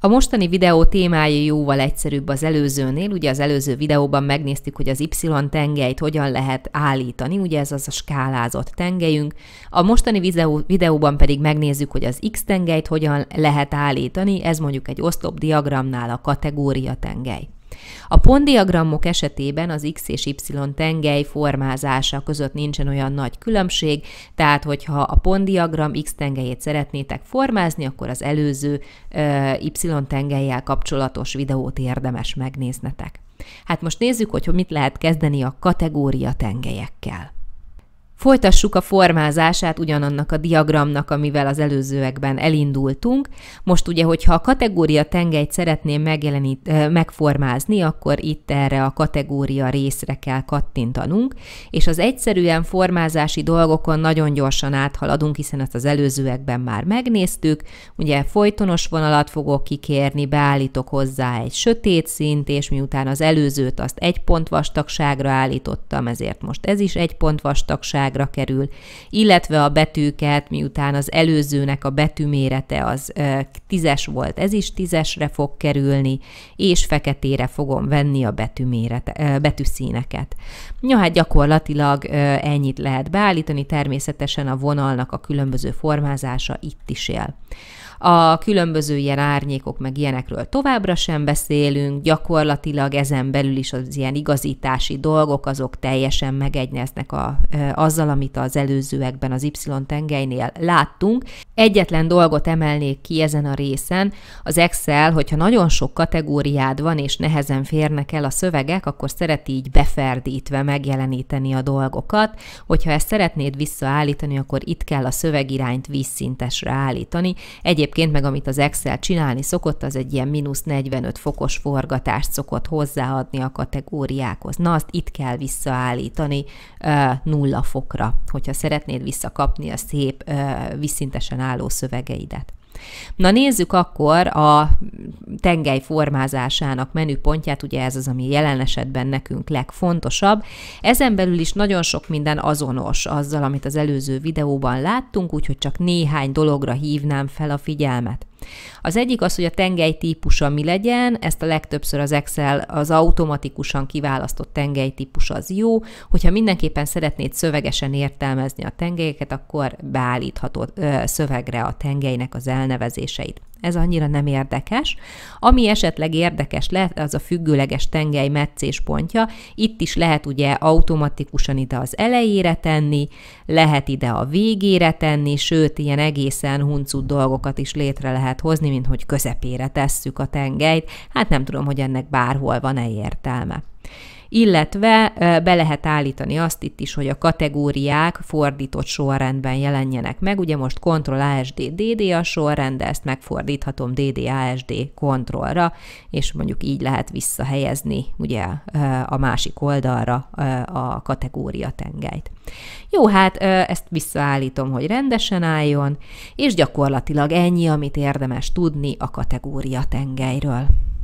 A mostani videó témája jóval egyszerűbb az előzőnél, ugye az előző videóban megnéztük, hogy az Y-tengelyt hogyan lehet állítani, ugye ez az a skálázott tengelyünk, a mostani videó, videóban pedig megnézzük, hogy az X-tengelyt hogyan lehet állítani, ez mondjuk egy oszlop diagramnál a kategória tengely. A pontdiagramok esetében az X és Y tengely formázása között nincsen olyan nagy különbség, tehát hogyha a pondiagram X tengelyét szeretnétek formázni, akkor az előző Y tengelyel kapcsolatos videót érdemes megnéznetek. Hát most nézzük, hogy mit lehet kezdeni a kategória tengelyekkel. Folytassuk a formázását ugyanannak a diagramnak, amivel az előzőekben elindultunk. Most ugye, hogyha a kategória tengelyt szeretném megjelenít, megformázni, akkor itt erre a kategória részre kell kattintanunk, és az egyszerűen formázási dolgokon nagyon gyorsan áthaladunk, hiszen ezt az előzőekben már megnéztük. Ugye folytonos vonalat fogok kikérni, beállítok hozzá egy sötét szint, és miután az előzőt azt egy pont vastagságra állítottam, ezért most ez is egy pont vastagság, világra kerül, illetve a betűket, miután az előzőnek a betűmérete az tízes volt, ez is tízesre fog kerülni, és feketére fogom venni a betűmérete, betűszíneket. Ja, hát gyakorlatilag ennyit lehet beállítani, természetesen a vonalnak a különböző formázása itt is él a különböző ilyen árnyékok meg ilyenekről továbbra sem beszélünk, gyakorlatilag ezen belül is az ilyen igazítási dolgok azok teljesen megegyeznek a, azzal, amit az előzőekben az Y-tengelynél láttunk. Egyetlen dolgot emelnék ki ezen a részen, az Excel, hogyha nagyon sok kategóriád van és nehezen férnek el a szövegek, akkor szereti így beferdítve megjeleníteni a dolgokat, hogyha ezt szeretnéd visszaállítani, akkor itt kell a szövegirányt vízszintesre állítani. Egyéb egyébként meg amit az Excel csinálni szokott, az egy ilyen mínusz 45 fokos forgatást szokott hozzáadni a kategóriákhoz. Na, azt itt kell visszaállítani nulla fokra, hogyha szeretnéd visszakapni a szép, visszintesen álló szövegeidet. Na nézzük akkor a tengely formázásának menüpontját, ugye ez az, ami jelen esetben nekünk legfontosabb. Ezen belül is nagyon sok minden azonos azzal, amit az előző videóban láttunk, úgyhogy csak néhány dologra hívnám fel a figyelmet. Az egyik az, hogy a tengely típusa mi legyen, ezt a legtöbbször az Excel az automatikusan kiválasztott tengely típus az jó, hogyha mindenképpen szeretnéd szövegesen értelmezni a tengelyeket, akkor beállíthatod ö, szövegre a tengelynek az elnevezéseit ez annyira nem érdekes. Ami esetleg érdekes lehet, az a függőleges tengely metszéspontja. Itt is lehet ugye automatikusan ide az elejére tenni, lehet ide a végére tenni, sőt, ilyen egészen huncut dolgokat is létre lehet hozni, mint hogy közepére tesszük a tengelyt. Hát nem tudom, hogy ennek bárhol van-e értelme illetve be lehet állítani azt itt is, hogy a kategóriák fordított sorrendben jelenjenek meg. Ugye most Ctrl ASD DD a sorrend, de ezt megfordíthatom DD ASD Ctrl-ra, és mondjuk így lehet visszahelyezni ugye a másik oldalra a kategória tengelyt. Jó, hát ezt visszaállítom, hogy rendesen álljon, és gyakorlatilag ennyi, amit érdemes tudni a kategória tengelyről.